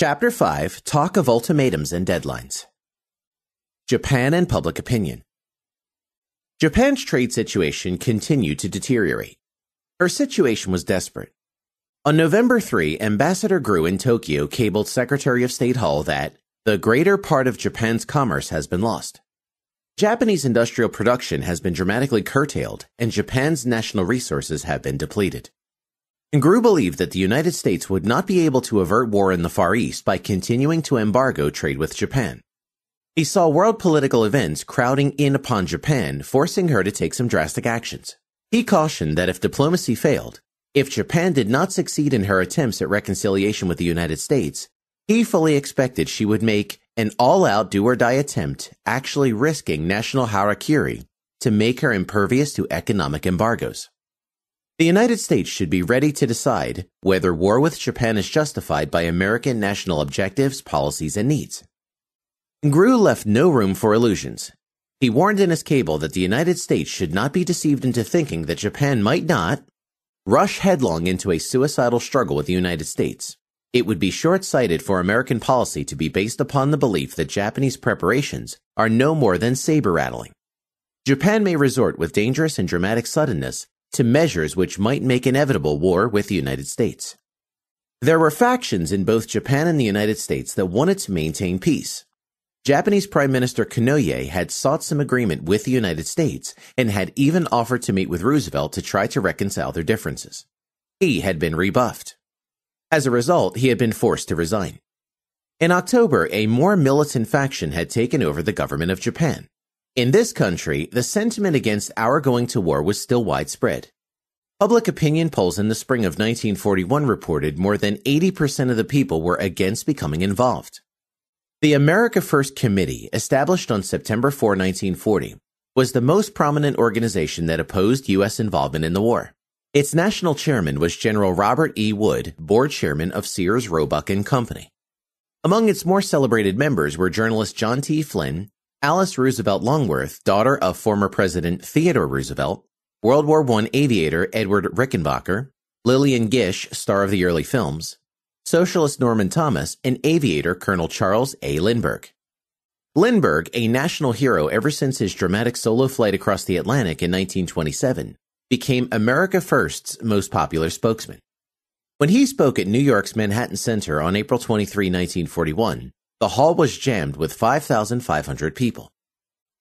Chapter 5 Talk of Ultimatums and Deadlines Japan and Public Opinion Japan's trade situation continued to deteriorate. Her situation was desperate. On November 3, Ambassador Grew in Tokyo cabled Secretary of State Hall that the greater part of Japan's commerce has been lost. Japanese industrial production has been dramatically curtailed, and Japan's national resources have been depleted and Grew believed that the United States would not be able to avert war in the Far East by continuing to embargo trade with Japan. He saw world political events crowding in upon Japan, forcing her to take some drastic actions. He cautioned that if diplomacy failed, if Japan did not succeed in her attempts at reconciliation with the United States, he fully expected she would make an all-out do-or-die attempt, actually risking national harakiri, to make her impervious to economic embargoes. The United States should be ready to decide whether war with Japan is justified by American national objectives, policies, and needs. Grew left no room for illusions. He warned in his cable that the United States should not be deceived into thinking that Japan might not rush headlong into a suicidal struggle with the United States. It would be short sighted for American policy to be based upon the belief that Japanese preparations are no more than saber rattling. Japan may resort with dangerous and dramatic suddenness to measures which might make inevitable war with the United States. There were factions in both Japan and the United States that wanted to maintain peace. Japanese Prime Minister Kanoye had sought some agreement with the United States and had even offered to meet with Roosevelt to try to reconcile their differences. He had been rebuffed. As a result, he had been forced to resign. In October, a more militant faction had taken over the government of Japan, in this country, the sentiment against our going to war was still widespread. Public opinion polls in the spring of 1941 reported more than 80% of the people were against becoming involved. The America First Committee, established on September 4, 1940, was the most prominent organization that opposed U.S. involvement in the war. Its national chairman was General Robert E. Wood, board chairman of Sears, Roebuck and Company. Among its more celebrated members were journalist John T. Flynn, Alice Roosevelt Longworth, daughter of former President Theodore Roosevelt, World War I aviator Edward Rickenbacker, Lillian Gish, star of the early films, socialist Norman Thomas, and aviator Colonel Charles A. Lindbergh. Lindbergh, a national hero ever since his dramatic solo flight across the Atlantic in 1927, became America First's most popular spokesman. When he spoke at New York's Manhattan Center on April 23, 1941, the hall was jammed with 5,500 people.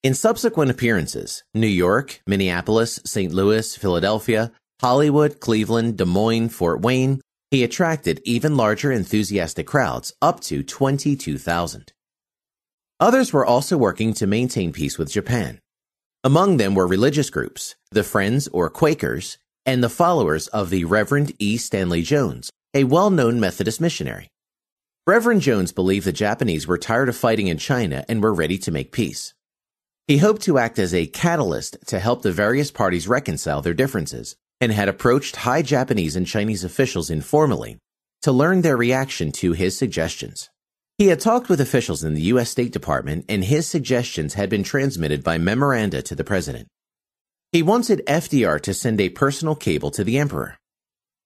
In subsequent appearances, New York, Minneapolis, St. Louis, Philadelphia, Hollywood, Cleveland, Des Moines, Fort Wayne, he attracted even larger enthusiastic crowds, up to 22,000. Others were also working to maintain peace with Japan. Among them were religious groups, the Friends or Quakers, and the followers of the Reverend E. Stanley Jones, a well known Methodist missionary. Reverend Jones believed the Japanese were tired of fighting in China and were ready to make peace. He hoped to act as a catalyst to help the various parties reconcile their differences and had approached high Japanese and Chinese officials informally to learn their reaction to his suggestions. He had talked with officials in the U.S. State Department and his suggestions had been transmitted by memoranda to the president. He wanted FDR to send a personal cable to the emperor.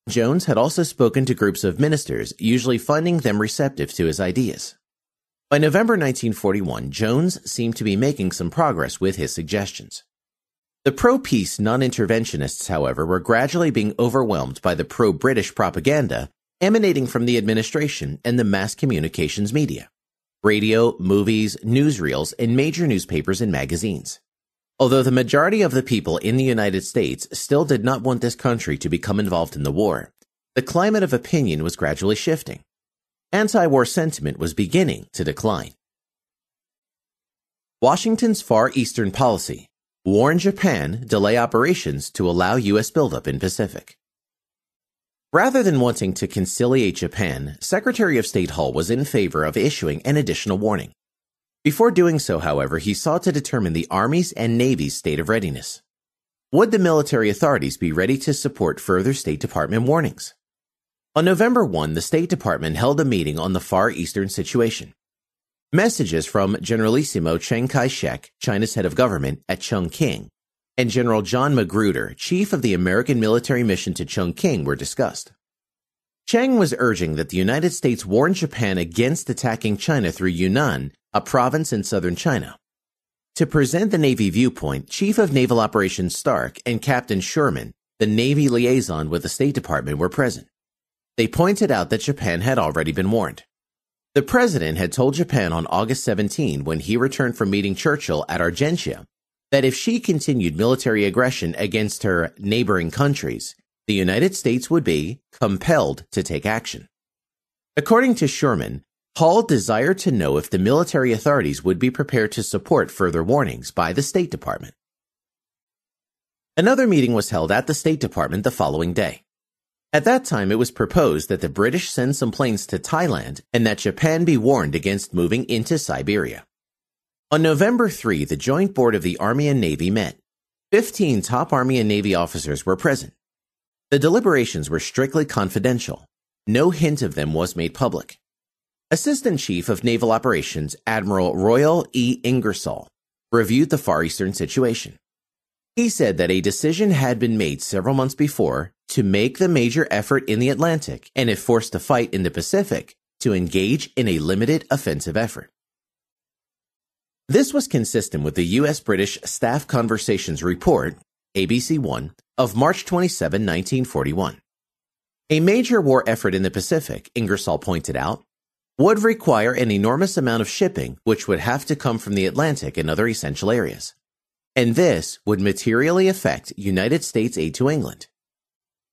Jones had also spoken to groups of ministers, usually finding them receptive to his ideas. By November 1941, Jones seemed to be making some progress with his suggestions. The pro peace non interventionists, however, were gradually being overwhelmed by the pro British propaganda emanating from the administration and the mass communications media radio, movies, newsreels, and major newspapers and magazines. Although the majority of the people in the United States still did not want this country to become involved in the war, the climate of opinion was gradually shifting. Anti war sentiment was beginning to decline. Washington's Far Eastern policy warned Japan delay operations to allow U.S. buildup in Pacific. Rather than wanting to conciliate Japan, Secretary of State Hull was in favor of issuing an additional warning. Before doing so, however, he sought to determine the Army's and Navy's state of readiness. Would the military authorities be ready to support further State Department warnings? On November 1, the State Department held a meeting on the Far Eastern situation. Messages from Generalissimo Chiang Kai shek, China's head of government, at Chungking, and General John Magruder, chief of the American military mission to Chungking, were discussed. Chiang was urging that the United States warn Japan against attacking China through Yunnan a province in southern China. To present the Navy viewpoint, Chief of Naval Operations Stark and Captain Sherman, the Navy liaison with the State Department, were present. They pointed out that Japan had already been warned. The president had told Japan on August 17 when he returned from meeting Churchill at Argentia that if she continued military aggression against her neighboring countries, the United States would be compelled to take action. According to Sherman, Hall desired to know if the military authorities would be prepared to support further warnings by the State Department. Another meeting was held at the State Department the following day. At that time, it was proposed that the British send some planes to Thailand and that Japan be warned against moving into Siberia. On November 3, the Joint Board of the Army and Navy met. Fifteen top Army and Navy officers were present. The deliberations were strictly confidential. No hint of them was made public. Assistant Chief of Naval Operations Admiral Royal E. Ingersoll reviewed the Far Eastern situation. He said that a decision had been made several months before to make the major effort in the Atlantic and, if forced to fight in the Pacific, to engage in a limited offensive effort. This was consistent with the U.S. British Staff Conversations Report, ABC 1, of March 27, 1941. A major war effort in the Pacific, Ingersoll pointed out, would require an enormous amount of shipping, which would have to come from the Atlantic and other essential areas. And this would materially affect United States aid to England.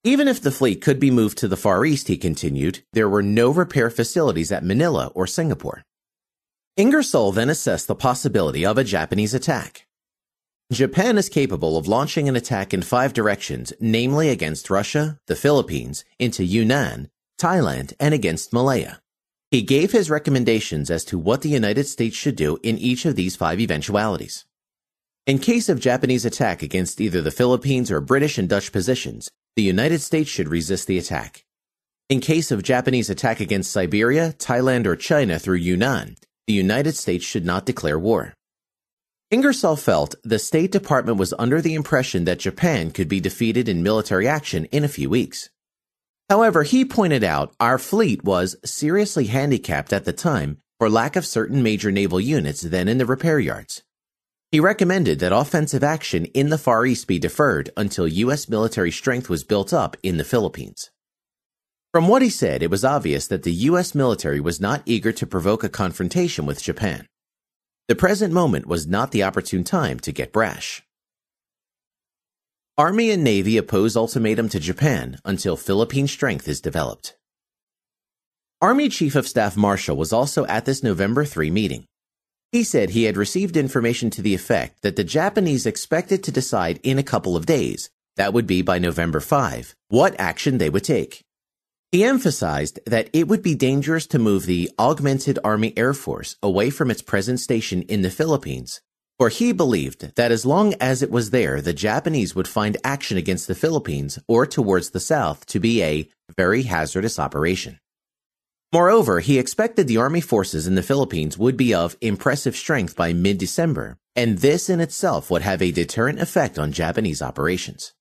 Even if the fleet could be moved to the Far East, he continued, there were no repair facilities at Manila or Singapore. Ingersoll then assessed the possibility of a Japanese attack. Japan is capable of launching an attack in five directions, namely against Russia, the Philippines, into Yunnan, Thailand, and against Malaya. He gave his recommendations as to what the United States should do in each of these five eventualities. In case of Japanese attack against either the Philippines or British and Dutch positions, the United States should resist the attack. In case of Japanese attack against Siberia, Thailand, or China through Yunnan, the United States should not declare war. Ingersoll felt the State Department was under the impression that Japan could be defeated in military action in a few weeks. However, he pointed out our fleet was seriously handicapped at the time for lack of certain major naval units then in the repair yards. He recommended that offensive action in the Far East be deferred until U.S. military strength was built up in the Philippines. From what he said, it was obvious that the U.S. military was not eager to provoke a confrontation with Japan. The present moment was not the opportune time to get brash. Army and Navy oppose ultimatum to Japan until Philippine strength is developed. Army Chief of Staff Marshall was also at this November 3 meeting. He said he had received information to the effect that the Japanese expected to decide in a couple of days, that would be by November 5, what action they would take. He emphasized that it would be dangerous to move the Augmented Army Air Force away from its present station in the Philippines for he believed that as long as it was there, the Japanese would find action against the Philippines or towards the south to be a very hazardous operation. Moreover, he expected the army forces in the Philippines would be of impressive strength by mid December, and this in itself would have a deterrent effect on Japanese operations.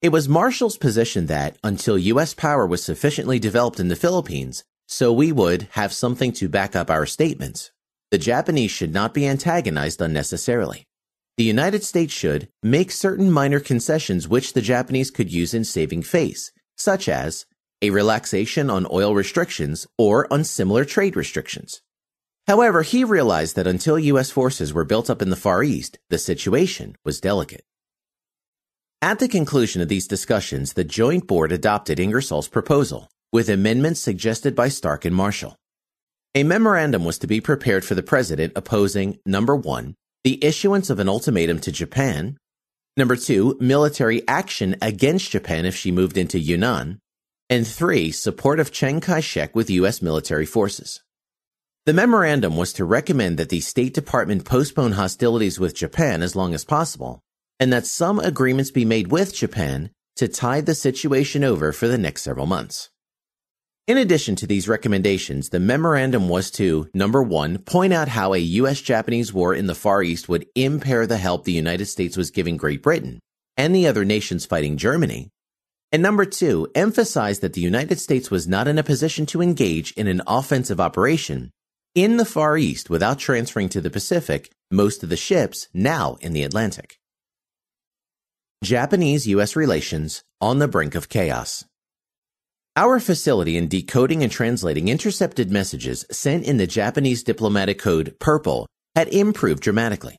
It was Marshall's position that until U.S. power was sufficiently developed in the Philippines, so we would have something to back up our statements, the Japanese should not be antagonized unnecessarily. The United States should make certain minor concessions which the Japanese could use in saving face, such as a relaxation on oil restrictions or on similar trade restrictions. However, he realized that until U.S. forces were built up in the Far East, the situation was delicate. At the conclusion of these discussions, the Joint Board adopted Ingersoll's proposal, with amendments suggested by Stark and Marshall. A memorandum was to be prepared for the president opposing number one, the issuance of an ultimatum to Japan, number two, military action against Japan if she moved into Yunnan, and three, support of Chiang Kai shek with U.S. military forces. The memorandum was to recommend that the State Department postpone hostilities with Japan as long as possible, and that some agreements be made with Japan to tide the situation over for the next several months. In addition to these recommendations, the memorandum was to, number one, point out how a U.S.-Japanese war in the Far East would impair the help the United States was giving Great Britain and the other nations fighting Germany. And number two, emphasize that the United States was not in a position to engage in an offensive operation in the Far East without transferring to the Pacific most of the ships now in the Atlantic. Japanese U.S. relations on the brink of chaos. Our facility in decoding and translating intercepted messages sent in the Japanese diplomatic code purple had improved dramatically.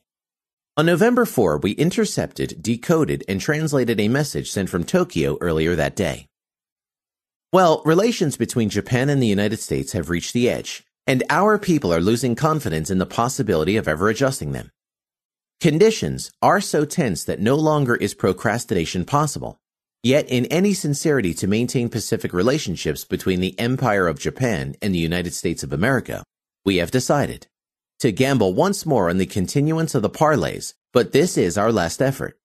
On November 4, we intercepted, decoded, and translated a message sent from Tokyo earlier that day. Well, relations between Japan and the United States have reached the edge, and our people are losing confidence in the possibility of ever adjusting them. Conditions are so tense that no longer is procrastination possible. Yet, in any sincerity to maintain Pacific relationships between the Empire of Japan and the United States of America, we have decided to gamble once more on the continuance of the parlays, but this is our last effort.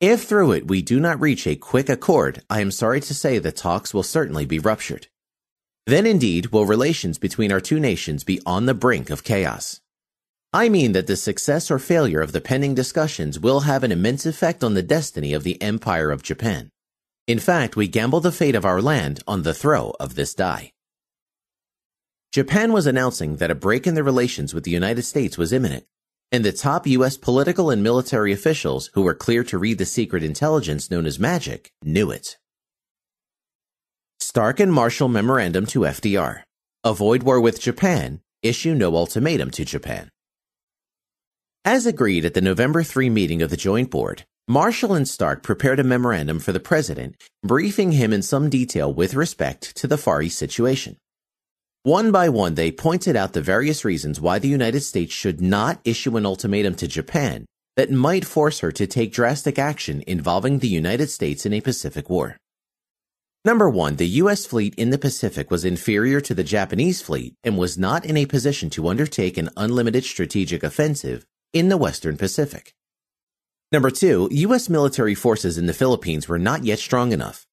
If through it we do not reach a quick accord, I am sorry to say the talks will certainly be ruptured. Then indeed will relations between our two nations be on the brink of chaos. I mean that the success or failure of the pending discussions will have an immense effect on the destiny of the Empire of Japan. In fact, we gamble the fate of our land on the throw of this die. Japan was announcing that a break in their relations with the United States was imminent, and the top U.S. political and military officials who were clear to read the secret intelligence known as magic knew it. Stark and Marshall Memorandum to FDR Avoid war with Japan, issue no ultimatum to Japan. As agreed at the November 3 meeting of the Joint Board, Marshall and Stark prepared a memorandum for the President, briefing him in some detail with respect to the Far East situation. One by one, they pointed out the various reasons why the United States should not issue an ultimatum to Japan that might force her to take drastic action involving the United States in a Pacific war. Number one, the U.S. fleet in the Pacific was inferior to the Japanese fleet and was not in a position to undertake an unlimited strategic offensive in the Western Pacific. Number two, U.S. military forces in the Philippines were not yet strong enough.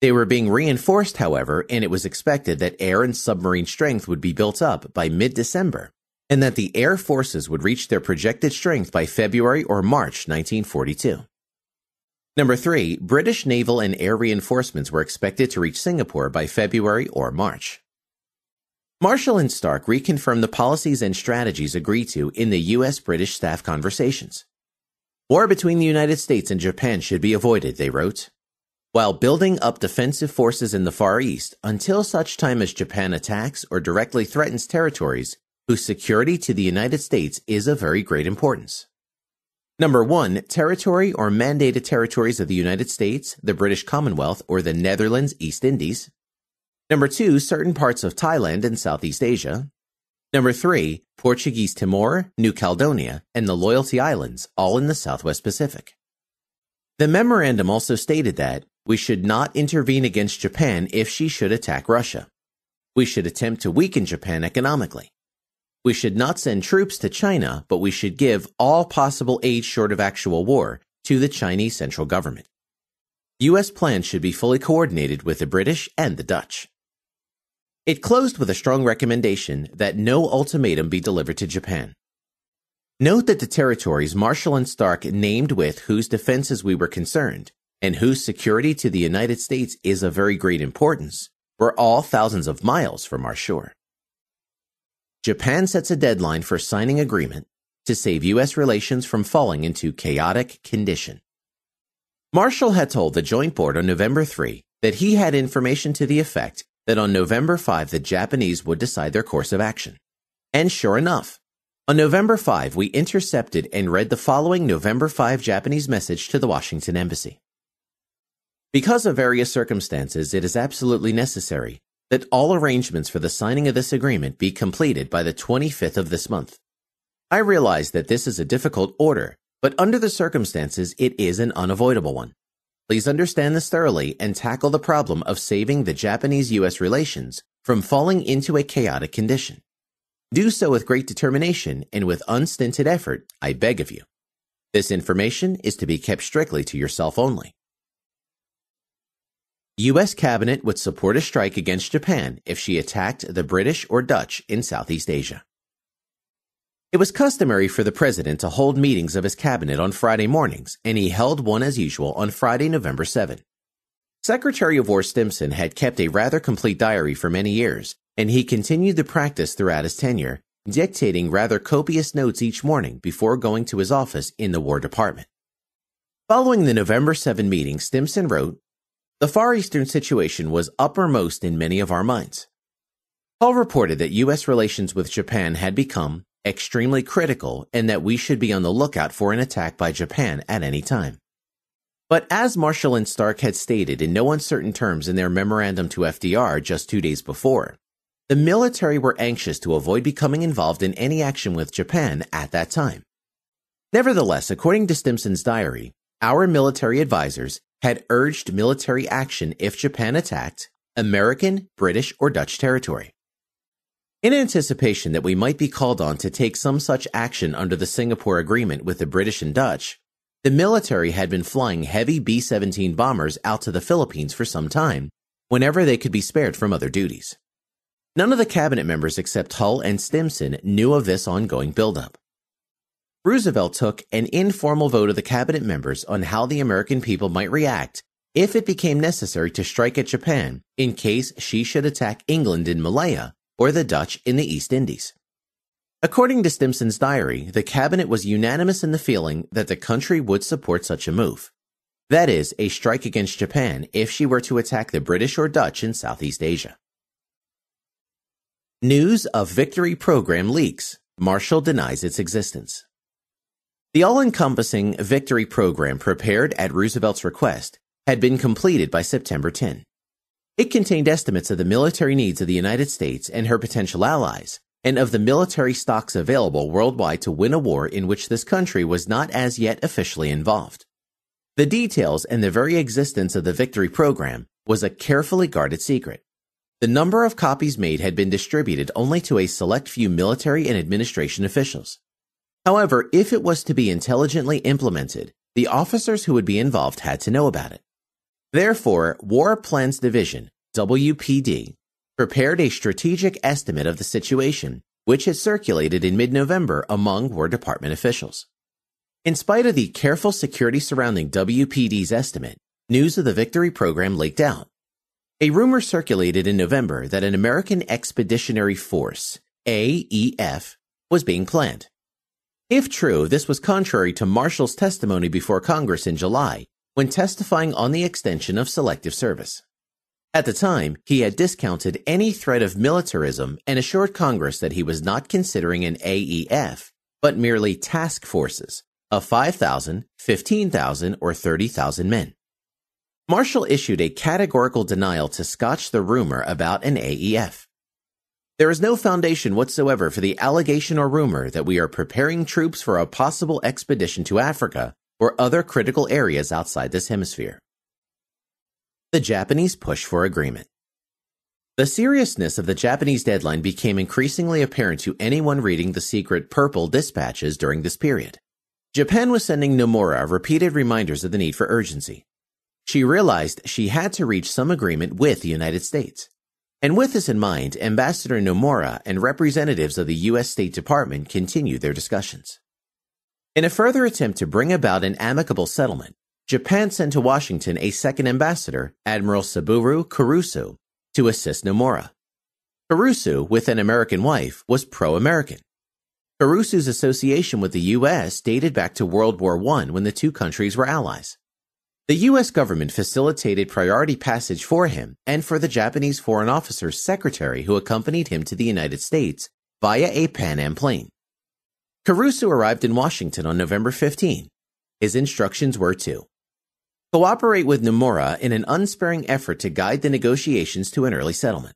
They were being reinforced, however, and it was expected that air and submarine strength would be built up by mid December and that the air forces would reach their projected strength by February or March 1942. Number three, British naval and air reinforcements were expected to reach Singapore by February or March. Marshall and Stark reconfirmed the policies and strategies agreed to in the U.S. British staff conversations. War between the United States and Japan should be avoided, they wrote, while building up defensive forces in the Far East until such time as Japan attacks or directly threatens territories whose security to the United States is of very great importance. Number one, territory or mandated territories of the United States, the British Commonwealth, or the Netherlands East Indies. Number two, certain parts of Thailand and Southeast Asia. Number three, Portuguese Timor, New Caledonia, and the Loyalty Islands, all in the Southwest Pacific. The memorandum also stated that we should not intervene against Japan if she should attack Russia. We should attempt to weaken Japan economically. We should not send troops to China, but we should give all possible aid short of actual war to the Chinese central government. U.S. plans should be fully coordinated with the British and the Dutch. It closed with a strong recommendation that no ultimatum be delivered to Japan. Note that the territories Marshall and Stark named with whose defenses we were concerned and whose security to the United States is of very great importance were all thousands of miles from our shore. Japan sets a deadline for signing agreement to save U.S. relations from falling into chaotic condition. Marshall had told the Joint Board on November 3 that he had information to the effect that on November 5 the Japanese would decide their course of action. And sure enough, on November 5 we intercepted and read the following November 5 Japanese message to the Washington Embassy. Because of various circumstances, it is absolutely necessary that all arrangements for the signing of this agreement be completed by the 25th of this month. I realize that this is a difficult order, but under the circumstances, it is an unavoidable one. Please understand this thoroughly and tackle the problem of saving the Japanese-U.S. relations from falling into a chaotic condition. Do so with great determination and with unstinted effort, I beg of you. This information is to be kept strictly to yourself only. U.S. cabinet would support a strike against Japan if she attacked the British or Dutch in Southeast Asia. It was customary for the president to hold meetings of his cabinet on Friday mornings, and he held one as usual on Friday, November 7. Secretary of War Stimson had kept a rather complete diary for many years, and he continued the practice throughout his tenure, dictating rather copious notes each morning before going to his office in the War Department. Following the November 7 meeting, Stimson wrote, The Far Eastern situation was uppermost in many of our minds. Paul reported that U.S. relations with Japan had become, extremely critical and that we should be on the lookout for an attack by Japan at any time. But as Marshall and Stark had stated in no uncertain terms in their memorandum to FDR just two days before, the military were anxious to avoid becoming involved in any action with Japan at that time. Nevertheless, according to Stimson's diary, our military advisers had urged military action if Japan attacked American, British, or Dutch territory. In anticipation that we might be called on to take some such action under the Singapore agreement with the British and Dutch, the military had been flying heavy B 17 bombers out to the Philippines for some time, whenever they could be spared from other duties. None of the cabinet members except Hull and Stimson knew of this ongoing buildup. Roosevelt took an informal vote of the cabinet members on how the American people might react if it became necessary to strike at Japan in case she should attack England in Malaya or the Dutch in the East Indies. According to Stimson's diary, the cabinet was unanimous in the feeling that the country would support such a move. That is, a strike against Japan if she were to attack the British or Dutch in Southeast Asia. News of Victory Program leaks. Marshall denies its existence. The all encompassing Victory Program prepared at Roosevelt's request had been completed by September 10. It contained estimates of the military needs of the United States and her potential allies, and of the military stocks available worldwide to win a war in which this country was not as yet officially involved. The details and the very existence of the victory program was a carefully guarded secret. The number of copies made had been distributed only to a select few military and administration officials. However, if it was to be intelligently implemented, the officers who would be involved had to know about it. Therefore, War Plans Division, WPD, prepared a strategic estimate of the situation, which it circulated in mid-November among War Department officials. In spite of the careful security surrounding WPD's estimate, news of the Victory program leaked out. A rumor circulated in November that an American Expeditionary Force, AEF, was being planned. If true, this was contrary to Marshall's testimony before Congress in July when testifying on the extension of selective service. At the time, he had discounted any threat of militarism and assured Congress that he was not considering an AEF, but merely task forces of 5,000, 15,000, or 30,000 men. Marshall issued a categorical denial to scotch the rumor about an AEF. There is no foundation whatsoever for the allegation or rumor that we are preparing troops for a possible expedition to Africa or other critical areas outside this hemisphere. The Japanese Push for Agreement. The seriousness of the Japanese deadline became increasingly apparent to anyone reading the secret purple dispatches during this period. Japan was sending Nomura repeated reminders of the need for urgency. She realized she had to reach some agreement with the United States. And with this in mind, Ambassador Nomura and representatives of the U.S. State Department continued their discussions. In a further attempt to bring about an amicable settlement, Japan sent to Washington a second ambassador, Admiral Saburo Kurusu, to assist Nomura. Kurusu, with an American wife, was pro American. Kurusu's association with the U.S. dated back to World War I when the two countries were allies. The U.S. government facilitated priority passage for him and for the Japanese Foreign Officer's secretary who accompanied him to the United States via a Pan Am plane. Caruso arrived in Washington on November 15. His instructions were to cooperate with Nomura in an unsparing effort to guide the negotiations to an early settlement.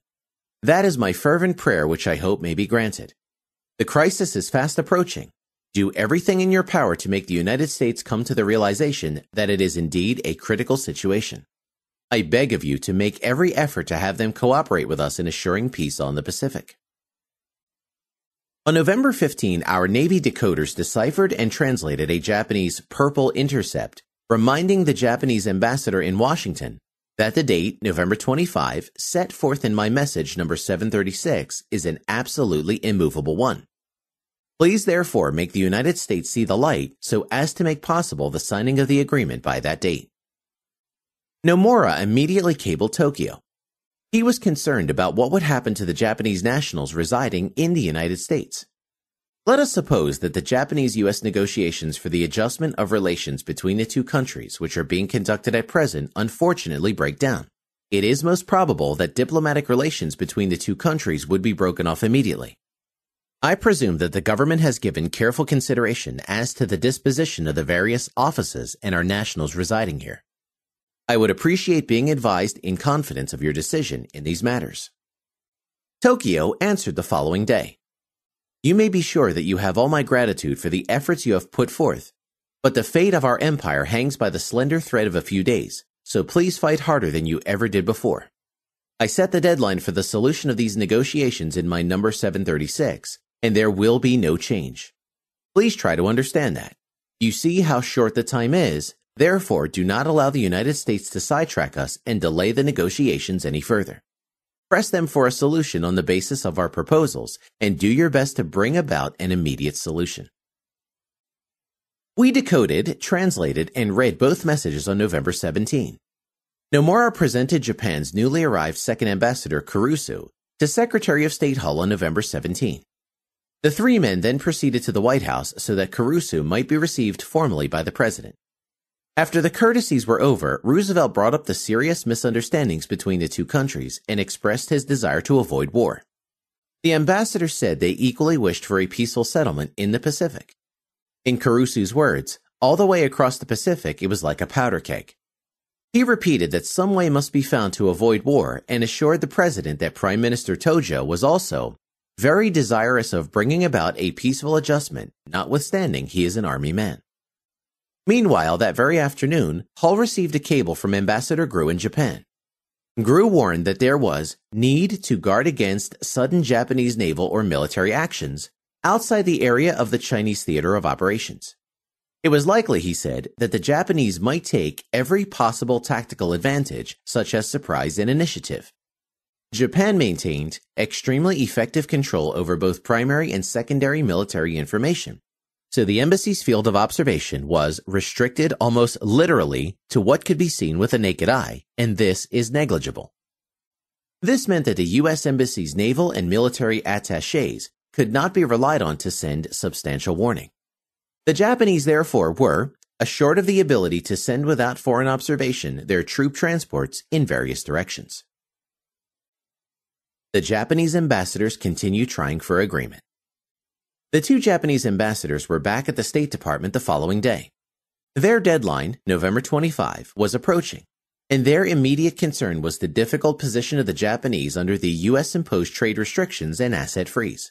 That is my fervent prayer, which I hope may be granted. The crisis is fast approaching. Do everything in your power to make the United States come to the realization that it is indeed a critical situation. I beg of you to make every effort to have them cooperate with us in assuring peace on the Pacific. On November 15, our Navy decoders deciphered and translated a Japanese Purple Intercept reminding the Japanese ambassador in Washington that the date, November 25, set forth in my message number 736, is an absolutely immovable one. Please therefore make the United States see the light so as to make possible the signing of the agreement by that date. Nomura immediately cabled Tokyo. He was concerned about what would happen to the Japanese nationals residing in the United States. Let us suppose that the Japanese-U.S. negotiations for the adjustment of relations between the two countries, which are being conducted at present, unfortunately break down. It is most probable that diplomatic relations between the two countries would be broken off immediately. I presume that the government has given careful consideration as to the disposition of the various offices and our nationals residing here. I would appreciate being advised in confidence of your decision in these matters. Tokyo answered the following day. You may be sure that you have all my gratitude for the efforts you have put forth, but the fate of our empire hangs by the slender thread of a few days, so please fight harder than you ever did before. I set the deadline for the solution of these negotiations in my number 736, and there will be no change. Please try to understand that. You see how short the time is, therefore do not allow the United States to sidetrack us and delay the negotiations any further. Press them for a solution on the basis of our proposals and do your best to bring about an immediate solution. We decoded, translated, and read both messages on November 17. Nomura presented Japan's newly arrived second ambassador, Kurusu, to Secretary of State Hull on November 17. The three men then proceeded to the White House so that Kurusu might be received formally by the President. After the courtesies were over, Roosevelt brought up the serious misunderstandings between the two countries and expressed his desire to avoid war. The ambassador said they equally wished for a peaceful settlement in the Pacific. In Caruso's words, all the way across the Pacific, it was like a powder keg. He repeated that some way must be found to avoid war and assured the president that Prime Minister Tojo was also very desirous of bringing about a peaceful adjustment, notwithstanding he is an army man. Meanwhile, that very afternoon, Hull received a cable from Ambassador Grew in Japan. Grew warned that there was need to guard against sudden Japanese naval or military actions outside the area of the Chinese theater of operations. It was likely, he said, that the Japanese might take every possible tactical advantage, such as surprise and initiative. Japan maintained extremely effective control over both primary and secondary military information, so the embassy's field of observation was restricted almost literally to what could be seen with the naked eye, and this is negligible. This meant that the U.S. Embassy's naval and military attaches could not be relied on to send substantial warning. The Japanese, therefore, were, assured of the ability to send without foreign observation their troop transports in various directions. The Japanese ambassadors continue trying for agreement. The two Japanese ambassadors were back at the State Department the following day. Their deadline, November 25, was approaching, and their immediate concern was the difficult position of the Japanese under the U.S. imposed trade restrictions and asset freeze.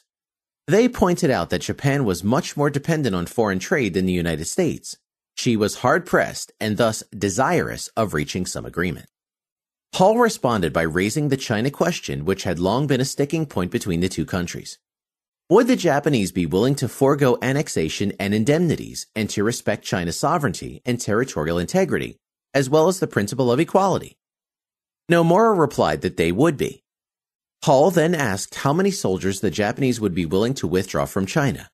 They pointed out that Japan was much more dependent on foreign trade than the United States. She was hard pressed and thus desirous of reaching some agreement. Hall responded by raising the China question, which had long been a sticking point between the two countries. Would the Japanese be willing to forego annexation and indemnities and to respect China's sovereignty and territorial integrity, as well as the principle of equality? Nomura replied that they would be. Hall then asked how many soldiers the Japanese would be willing to withdraw from China.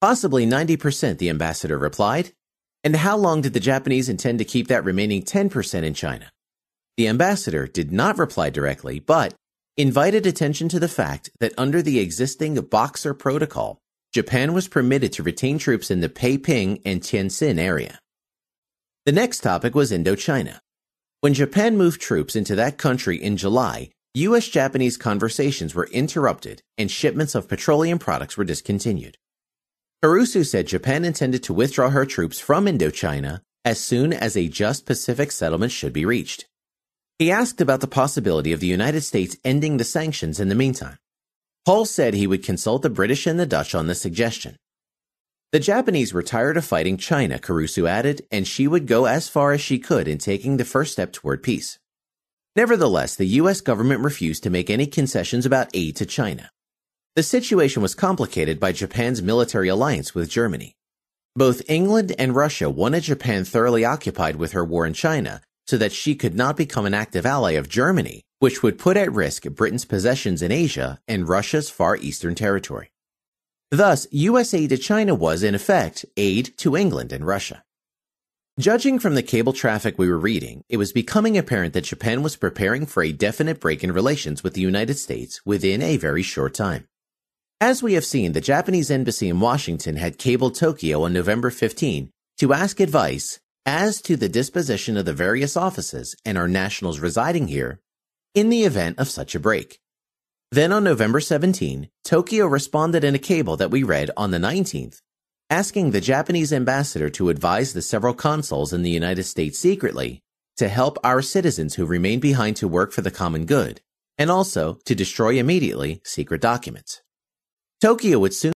Possibly 90%, the ambassador replied. And how long did the Japanese intend to keep that remaining 10% in China? The ambassador did not reply directly, but invited attention to the fact that under the existing Boxer Protocol, Japan was permitted to retain troops in the Peiping and Tientsin area. The next topic was Indochina. When Japan moved troops into that country in July, U.S. Japanese conversations were interrupted and shipments of petroleum products were discontinued. Harusu said Japan intended to withdraw her troops from Indochina as soon as a just Pacific settlement should be reached. He asked about the possibility of the United States ending the sanctions in the meantime. Paul said he would consult the British and the Dutch on the suggestion. The Japanese were tired of fighting China, Caruso added, and she would go as far as she could in taking the first step toward peace. Nevertheless, the U.S. government refused to make any concessions about aid to China. The situation was complicated by Japan's military alliance with Germany. Both England and Russia wanted Japan thoroughly occupied with her war in China, so that she could not become an active ally of Germany, which would put at risk Britain's possessions in Asia and Russia's Far Eastern territory. Thus, US aid to China was, in effect, aid to England and Russia. Judging from the cable traffic we were reading, it was becoming apparent that Japan was preparing for a definite break in relations with the United States within a very short time. As we have seen, the Japanese embassy in Washington had cabled Tokyo on November 15 to ask advice as to the disposition of the various offices and our nationals residing here in the event of such a break. Then on November 17, Tokyo responded in a cable that we read on the 19th, asking the Japanese ambassador to advise the several consuls in the United States secretly to help our citizens who remain behind to work for the common good, and also to destroy immediately secret documents. Tokyo would soon